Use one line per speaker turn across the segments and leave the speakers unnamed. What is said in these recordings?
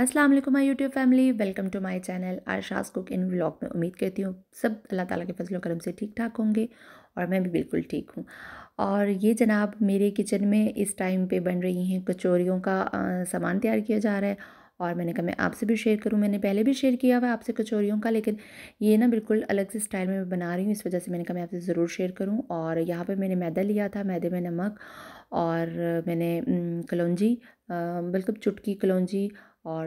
अस्सलाम वालेकुम my YouTube family welcome to my channel Arshaz cook in vlog में उम्मीद करती हूँ सब अल्लाह ताला के फजल करम से ठीक ठाक होंगे और मैं भी बिल्कुल ठीक हूँ और ये जनाब मेरे किचन में इस टाइम पे बन रही हैं कचौरियों का सामान तैयार किया जा रहा है और मैंने कहा मैं आपसे भी शेयर करूँ मैंने पहले भी शेयर किया हुआ है आपसे कचौरियों का लेकिन ये ना बिल्कुल अलग से स्टाइल में मैं बना रही हूँ इस वजह से मैंने कहा मैं आपसे ज़रूर शेयर करूँ और यहाँ पर मैंने मैदा लिया था मैदे में नमक और मैंने कलौजी बिल्कुल चुटकी कलौजी और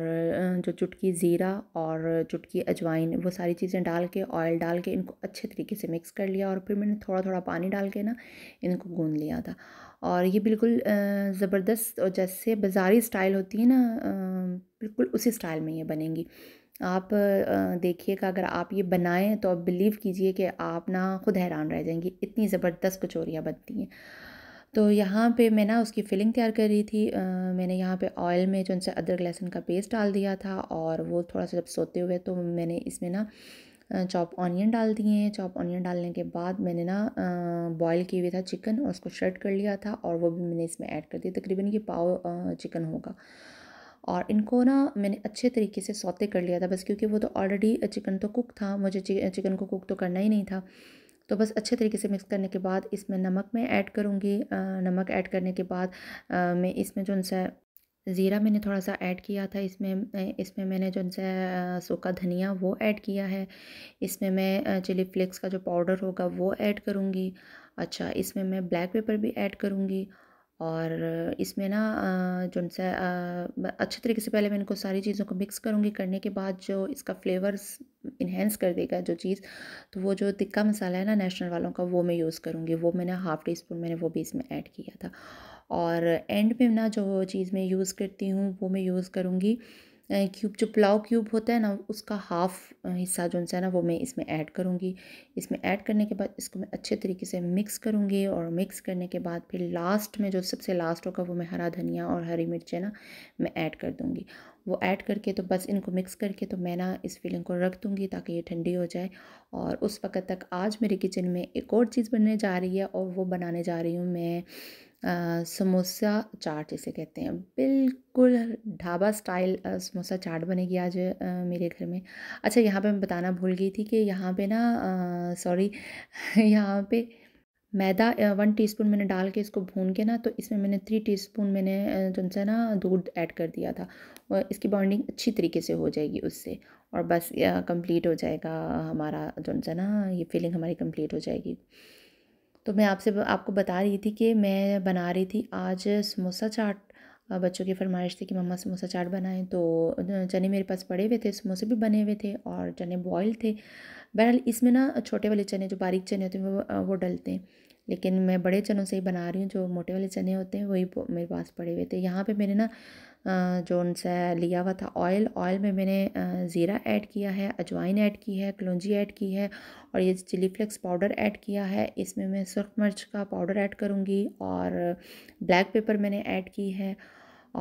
जो चुटकी ज़ीरा और चुटकी अजवाइन वो सारी चीज़ें डाल के ऑयल डाल के इनको अच्छे तरीके से मिक्स कर लिया और फिर मैंने थोड़ा थोड़ा पानी डाल के ना इनको गूँध लिया था और ये बिल्कुल ज़बरदस्त और जैसे बाज़ारी स्टाइल होती है ना बिल्कुल उसी स्टाइल में ये बनेंगी आप देखिएगा अगर आप ये बनाएं तो आप बिलीव कीजिए कि आप ना खुद हैरान रह जाएंगी इतनी ज़बरदस्त कचोरियाँ बनती हैं तो यहाँ पे मैं ना उसकी फिलिंग तैयार कर रही थी आ, मैंने यहाँ पे ऑयल में जो उनसे अदरक लहसुन का पेस्ट डाल दिया था और वो थोड़ा सा जब सोते हुए तो मैंने इसमें ना चॉप ऑनियन डाल दिए हैं चॉप ऑनियन डालने के बाद मैंने ना बॉईल किए हुए था चिकन और उसको शर्ट कर लिया था और वो भी मैंने इसमें ऐड कर दिया तकरीबन ये पाव चिकन होगा और इनको ना मैंने अच्छे तरीके से सौते कर लिया था बस क्योंकि वो तो ऑलरेडी चिकन तो कुक था मुझे चिकन को कुक तो करना ही नहीं था तो बस अच्छे तरीके से मिक्स करने के बाद इसमें नमक मैं ऐड करूँगी नमक ऐड करने के बाद मैं इसमें जो सा ज़ीरा मैंने थोड़ा सा ऐड किया था इसमें इसमें मैंने जो सा सूखा धनिया वो ऐड किया है इसमें मैं चिली फ्लेक्स का जो पाउडर होगा वो ऐड करूँगी अच्छा इसमें मैं ब्लैक पेपर भी ऐड करूँगी और इसमें ना जो अच्छे तरीके से पहले मैं इनको सारी चीज़ों को मिक्स करूँगी करने के बाद जो इसका फ्लेवर्स इन्हेंस कर देगा जो चीज़ तो वो जो तिक्का मसाला है ना नेशनल वालों का वो मैं यूज़ करूँगी वो मैंने हाफ़ टी स्पून मैंने वो भी इसमें ऐड किया था और एंड में ना जो चीज़ मैं यूज़ करती हूँ वो मैं यूज़ करूँगी क्यूब जो पुलाव क्यूब होता है ना उसका हाफ़ हिस्सा जो है ना वो मैं इसमें ऐड करूँगी इसमें ऐड करने के बाद इसको मैं अच्छे तरीके से मिक्स करूँगी और मिक्स करने के बाद फिर लास्ट में जो सबसे लास्ट होगा वो मैं हरा धनिया और हरी मिर्च है ना मैं ऐड कर दूँगी वो ऐड करके तो बस इनको मिक्स करके तो मैं ना इस फीलिंग को रख दूँगी ताकि ये ठंडी हो जाए और उस वक्त तक आज मेरे किचन में एक और चीज़ बनने जा रही है और वो बनाने जा रही हूँ मैं समोसा चाट जिसे कहते हैं बिल्कुल ढाबा स्टाइल समोसा चाट बनेगी आज मेरे घर में अच्छा यहाँ पे मैं बताना भूल गई थी कि यहाँ पे ना सॉरी यहाँ पे मैदा वन टीस्पून मैंने डाल के इसको भून के ना तो इसमें मैंने थ्री टीस्पून मैंने जो है ना दूध ऐड कर दिया था और इसकी बॉन्डिंग अच्छी तरीके से हो जाएगी उससे और बस कंप्लीट हो जाएगा हमारा जो है ना ये फीलिंग हमारी कंप्लीट हो जाएगी तो मैं आपसे आपको बता रही थी कि मैं बना रही थी आज समोसा चाट बच्चों की फरमाइश थी कि मम्मा समोसा चाट बनाएं तो चने मेरे पास पड़े हुए थे समोसे भी बने हुए थे और चने बॉयल थे बहरहाल इसमें ना छोटे वाले चने जो बारीक चने होते हैं वो वो डलते हैं लेकिन मैं बड़े चनों से ही बना रही हूँ जो मोटे वाले चने होते हैं वही मेरे पास पड़े हुए थे यहाँ पे मैंने ना जो उनसे लिया हुआ था ऑयल ऑयल में मैंने ज़ीरा ऐड किया है अजवाइन ऐड की है कलौजी ऐड की है और ये चिली फ्लेक्स पाउडर ऐड किया है इसमें मैं सुरख मिर्च का पाउडर ऐड करूँगी और ब्लैक पेपर मैंने ऐड की है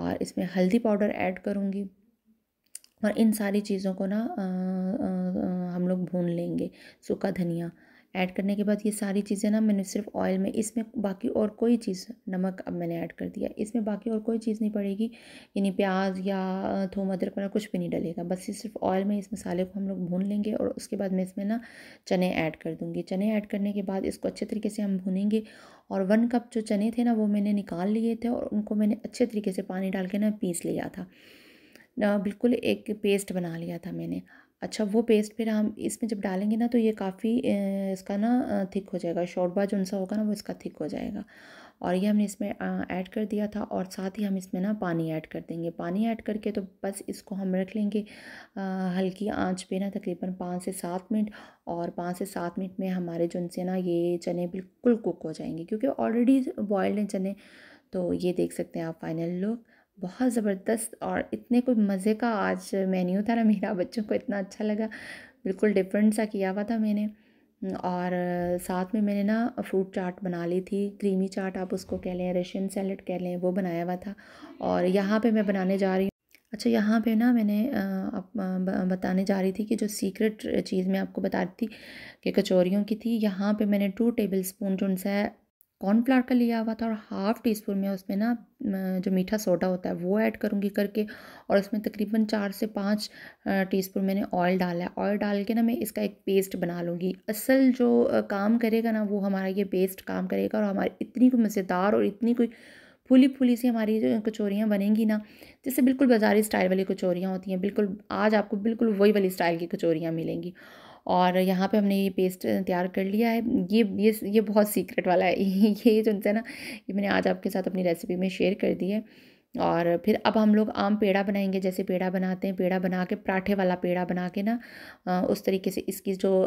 और इसमें हल्दी पाउडर ऐड करूँगी और इन सारी चीज़ों को ना आ, आ, हम लोग भून लेंगे सूखा धनिया ऐड करने के बाद ये सारी चीज़ें ना मैंने सिर्फ ऑयल में इसमें बाकी और कोई चीज़ नमक अब मैंने ऐड कर दिया इसमें बाकी और कोई चीज़ नहीं पड़ेगी यानी प्याज या थोम अदरक वगैरह कुछ भी नहीं डलेगा बस ये सिर्फ ऑयल में इस मसाले को हम लोग भून लेंगे और उसके बाद मैं इसमें ना चने ऐड कर दूँगी चने ऐड करने के बाद इसको अच्छे तरीके से हम भूनेंगे और वन कप जो चने थे ना वो मैंने निकाल लिए थे और उनको मैंने अच्छे तरीके से पानी डाल के ना पीस लिया था ना बिल्कुल एक पेस्ट बना लिया था मैंने अच्छा वो पेस्ट फिर हम इसमें जब डालेंगे ना तो ये काफ़ी इसका ना थिक हो जाएगा शोरबा जो सा होगा ना वो इसका थिक हो जाएगा और ये हमने इसमें ऐड कर दिया था और साथ ही हम इसमें ना पानी ऐड कर देंगे पानी ऐड करके तो बस इसको हम रख लेंगे आ, हल्की आंच पे ना तकरीबन पाँच से सात मिनट और पाँच से सात मिनट में हमारे जो उनसे ना ये चने बिल्कुल कुक हो जाएंगे क्योंकि ऑलरेडी बॉयल्ड हैं चने तो ये देख सकते हैं आप फाइनल लुक बहुत ज़बरदस्त और इतने कोई मज़े का आज मेन्यू था ना मेरा बच्चों को इतना अच्छा लगा बिल्कुल डिफरेंट सा किया हुआ था मैंने और साथ में मैंने ना फ्रूट चाट बना ली थी क्रीमी चाट आप उसको कह लें रशियन सैलड कह लें वो बनाया हुआ था और यहाँ पे मैं बनाने जा रही हूँ अच्छा यहाँ पे ना मैंने आप बताने जा रही थी कि जो सीक्रेट चीज़ मैं आपको बताती थी कि कचौरियों की थी यहाँ पे मैंने टू टेबल स्पून जो उनसे कॉर्नफ्लावर का लिया हुआ था और हाफ़ टी स्पून में उसमें ना जो मीठा सोडा होता है वो ऐड करूँगी करके और उसमें तकरीबन चार से पाँच टी स्पून मैंने ऑयल डाला है ऑयल डाल के ना मैं इसका एक पेस्ट बना लूँगी असल जो काम करेगा ना वो हमारा ये पेस्ट काम करेगा और हमारी इतनी कोई मज़ेदार और इतनी कोई फूली फूली सी हमारी जो कचौरियाँ बनेंगी ना जैसे बिल्कुल बाजारी स्टाइल वाली कचौरियाँ होती हैं बिल्कुल आज आपको बिल्कुल वही वाली स्टाइल की कचौरियाँ मिलेंगी और यहाँ पे हमने ये पेस्ट तैयार कर लिया है ये ये ये बहुत सीक्रेट वाला है ये जो है ना ये मैंने आज आपके साथ अपनी रेसिपी में शेयर कर दी है और फिर अब हम लोग आम पेड़ा बनाएंगे जैसे पेड़ा बनाते हैं पेड़ा बना के पराठे वाला पेड़ा बना के ना उस तरीके से इसकी जो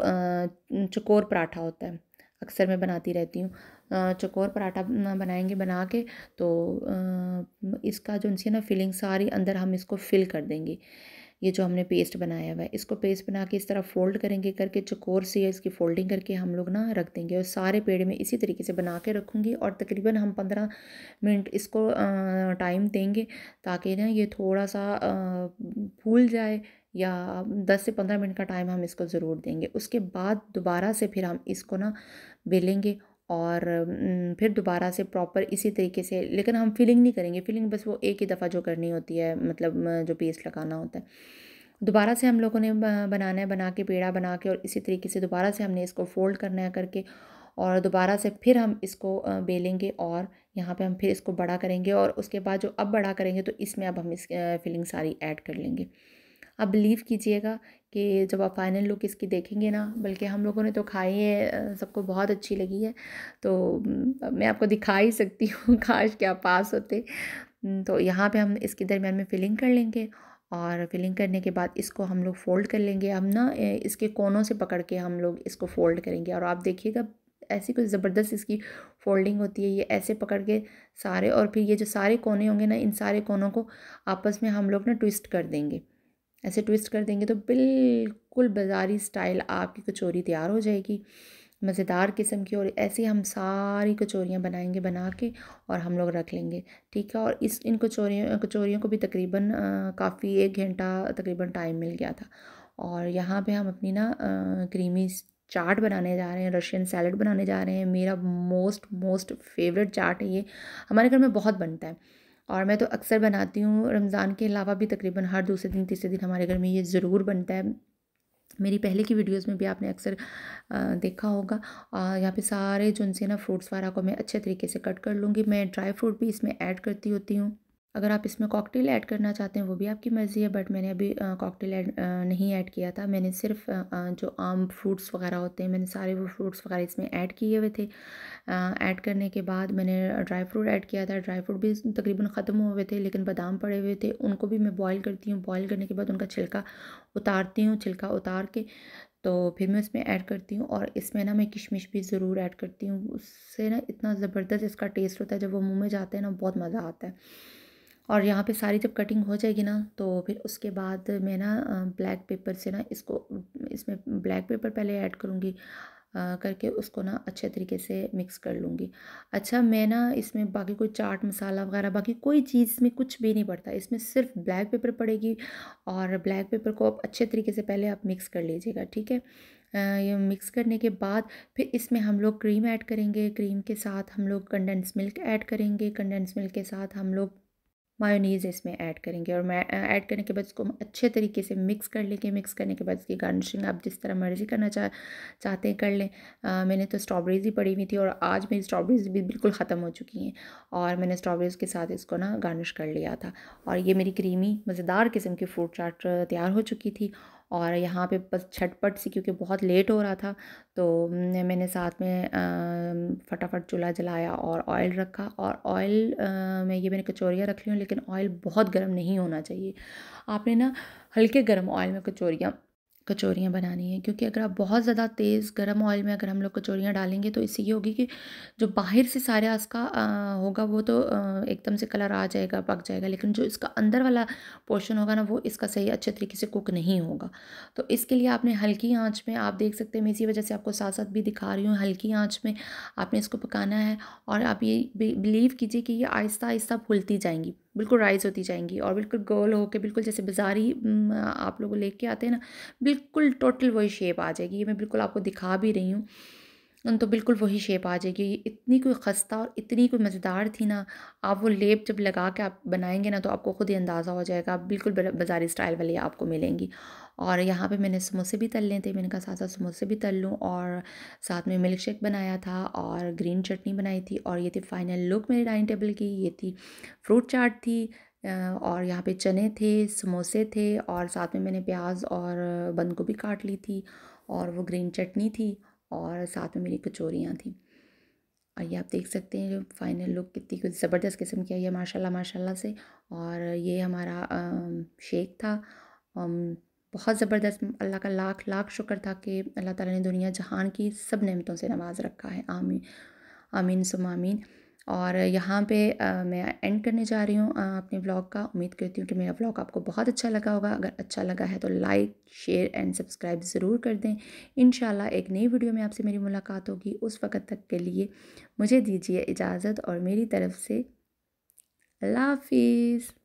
चकोर पराठा होता है अक्सर मैं बनाती रहती हूँ चकोर पराठा बनाएंगे बना के तो इसका जो उनसे ना फिलिंग सारी अंदर हम इसको फिल कर देंगे ये जो हमने पेस्ट बनाया हुआ है इसको पेस्ट बना के इस तरह फोल्ड करेंगे करके चकोर से या इसकी फोल्डिंग करके हम लोग ना रख देंगे और सारे पेड़ में इसी तरीके से बना के रखूँगी और तकरीबन हम पंद्रह मिनट इसको टाइम देंगे ताकि ना ये थोड़ा सा फूल जाए या दस से पंद्रह मिनट का टाइम हम इसको ज़रूर देंगे उसके बाद दोबारा से फिर हम इसको ना बेलेंगे और फिर दोबारा से प्रॉपर इसी तरीके से लेकिन हम फिलिंग नहीं करेंगे फिलिंग बस वो एक ही दफ़ा जो करनी होती है मतलब जो पेस्ट लगाना होता है दोबारा से हम लोगों ने बनाना है बना के पेड़ा बना के और इसी तरीके से दोबारा से हमने इसको फोल्ड करना है करके और दोबारा से फिर हम इसको बेलेंगे और यहाँ पे हम फिर इसको बड़ा करेंगे और उसके बाद जो अब बड़ा करेंगे तो इसमें अब हम इस फिलिंग सारी ऐड कर लेंगे अब बिलीव कीजिएगा कि जब आप फाइनल लुक इसकी देखेंगे ना बल्कि हम लोगों ने तो खाई है सबको बहुत अच्छी लगी है तो मैं आपको दिखा ही सकती हूँ काश के आप पास होते तो यहाँ पे हम इसके दरमियान में फिलिंग कर लेंगे और फिलिंग करने के बाद इसको हम लोग फ़ोल्ड कर लेंगे हम ना इसके कोनों से पकड़ के हम लोग इसको फ़ोल्ड करेंगे और आप देखिएगा ऐसी कुछ ज़बरदस्त इसकी फोल्डिंग होती है ये ऐसे पकड़ के सारे और फिर ये जो सारे कोने होंगे ना इन सारे कोनों को आपस में हम लोग ना ट्विस्ट कर देंगे ऐसे ट्विस्ट कर देंगे तो बिल्कुल बाज़ारी स्टाइल आपकी कचौरी तैयार हो जाएगी मज़ेदार किस्म की और ऐसे हम सारी कचौरियाँ बनाएंगे बना के और हम लोग रख लेंगे ठीक है और इस इन कचौरियों कचौरियों को भी तकरीबन काफ़ी एक घंटा तकरीबन टाइम मिल गया था और यहाँ पे हम अपनी ना क्रीमी चाट बनाने जा रहे हैं रशियन सैलड बनाने जा रहे हैं मेरा मोस्ट मोस्ट फेवरेट चाट है ये हमारे घर में बहुत बनता है और मैं तो अक्सर बनाती हूँ रमज़ान के अलावा भी तकरीबन हर दूसरे दिन तीसरे दिन हमारे घर में ये ज़रूर बनता है मेरी पहले की वीडियोस में भी आपने अक्सर देखा होगा और यहाँ पे सारे जो ना फ्रूट्स वगैरह को मैं अच्छे तरीके से कट कर लूँगी मैं ड्राई फ्रूट भी इसमें ऐड करती होती हूँ अगर आप इसमें कॉकटेल ऐड करना चाहते हैं वो भी आपकी मर्ज़ी है बट मैंने अभी कॉकटेल ऐड नहीं ऐड किया था मैंने सिर्फ जो आम फ्रूट्स वगैरह होते हैं मैंने सारे वो फ्रूट्स वगैरह इसमें ऐड किए हुए थे ऐड करने के बाद मैंने ड्राई फ्रूट ऐड किया था ड्राई फ्रूट भी तकरीबन ख़त्म हुए थे लेकिन बादाम पड़े हुए थे उनको भी मैं बॉयल करती हूँ बॉयल करने के बाद उनका छिलका उतारती हूँ छिलका उतार के तो फिर मैं उसमें ऐड करती हूँ और इसमें ना मैं किशमिश भी ज़रूर ऐड करती हूँ उससे ना इतना ज़बरदस्त इसका टेस्ट होता है जब वो मुँह में जाते हैं ना बहुत मज़ा आता है और यहाँ पे सारी जब कटिंग हो जाएगी ना तो फिर उसके बाद मैं ना ब्लैक पेपर से ना इसको इसमें ब्लैक पेपर पहले ऐड करूँगी करके उसको ना अच्छे तरीके से मिक्स कर लूँगी अच्छा मैं ना इसमें बाकी कोई चाट मसाला वगैरह बाकी कोई चीज़ इसमें कुछ भी नहीं पड़ता इसमें सिर्फ ब्लैक पेपर पड़ेगी और ब्लैक पेपर को आप अच्छे तरीके से पहले आप मिक्स कर लीजिएगा ठीक है ये मिक्स करने के बाद फिर इसमें हम लोग क्रीम ऐड करेंगे क्रीम के साथ हम लोग कंडेंस मिल्क ऐड करेंगे कंडेंस मिल्क के साथ हम लोग मायोनीज़ इसमें ऐड करेंगे और ऐड करने के बाद इसको हम अच्छे तरीके से मिक्स कर लेंगे मिक्स करने के बाद इसकी गार्निशिंग आप जिस तरह मर्ज़ी करना चाह चाहते हैं कर लें आ, मैंने तो स्ट्रॉबेरीज़ ही पड़ी हुई थी और आज मेरी स्ट्रॉबेरीज़ भी बिल्कुल ख़त्म हो चुकी हैं और मैंने स्ट्रॉबेरीज़ के साथ इसको ना गार्निश कर लिया था और ये मेरी क्रीमी मज़ेदार किस्म की फ्रूट चाट तैयार हो चुकी थी और यहाँ पे बस छटपट सी क्योंकि बहुत लेट हो रहा था तो मैंने साथ में फटाफट चूल्हा जलाया और ऑयल रखा और ऑयल में ये मैंने कचौरियाँ रख ली हूँ लेकिन ऑयल बहुत गर्म नहीं होना चाहिए आपने ना हल्के गर्म ऑयल में कचौरियाँ कचौरियाँ बनानी है क्योंकि अगर आप बहुत ज़्यादा तेज़ गर्म ऑयल में अगर हम लोग कचौरियाँ डालेंगे तो इससे ये होगी कि जो बाहर से सारे इसका होगा वो तो एकदम से कलर आ जाएगा पक जाएगा लेकिन जो इसका अंदर वाला पोर्शन होगा ना वो इसका सही अच्छे तरीके से कुक नहीं होगा तो इसके लिए आपने हल्की आँच में आप देख सकते हैं मैं इसी वजह से आपको साथ साथ भी दिखा रही हूँ हल्की आँच में आपने इसको पकाना है और आप ये बिलीव कीजिए कि ये आहिस्ता आहिस्ता फूलती जाएंगी बिल्कुल राइज़ होती जाएंगी और बिल्कुल गोल के बिल्कुल जैसे बाजारी आप लोगों लेके आते हैं ना बिल्कुल टोटल वही शेप आ जाएगी ये मैं बिल्कुल आपको दिखा भी रही हूँ तो बिल्कुल वही शेप आ जाएगी ये इतनी कोई खस्ता और इतनी कोई मज़ेदार थी ना आप वो लेप जब लगा के आप बनाएंगे ना तो आपको ख़ुद ही अंदाज़ा हो जाएगा आप बिल्कुल बाज़ारी स्टाइल वाली आपको मिलेंगी और यहाँ पे मैंने समोसे भी तल लिए थे मैंने कहा साथ साथ समोसे भी तल लूँ और साथ में मिल्क शेक बनाया था और ग्रीन चटनी बनाई थी और ये थी फाइनल लुक मेरी डाइनिंग टेबल की ये थी फ्रूट चाट थी और यहाँ पर चने थे समोसे थे और साथ में मैंने प्याज और बंद गोभी काट ली थी और वो ग्रीन चटनी थी और साथ में मेरी कचोरियाँ थी और ये आप देख सकते हैं जो फाइनल लुक कितनी कुछ ज़बरदस्त किस्म की आई है माशाल्लाह माशाल्लाह से और ये हमारा शेक था बहुत ज़बरदस्त अल्लाह का लाख लाख शुक्र था कि अल्लाह ताला ने दुनिया जहान की सब नमतों से नवाज़ रखा है आमीन आमीन सुमामीन और यहाँ पे मैं एंड करने जा रही हूँ अपने ब्लॉग का उम्मीद करती हूँ कि मेरा ब्लॉग आपको बहुत अच्छा लगा होगा अगर अच्छा लगा है तो लाइक शेयर एंड सब्सक्राइब ज़रूर कर दें इन एक नई वीडियो में आपसे मेरी मुलाकात होगी उस वक़्त तक के लिए मुझे दीजिए इजाज़त और मेरी तरफ़ से अल्लाह हाफिज़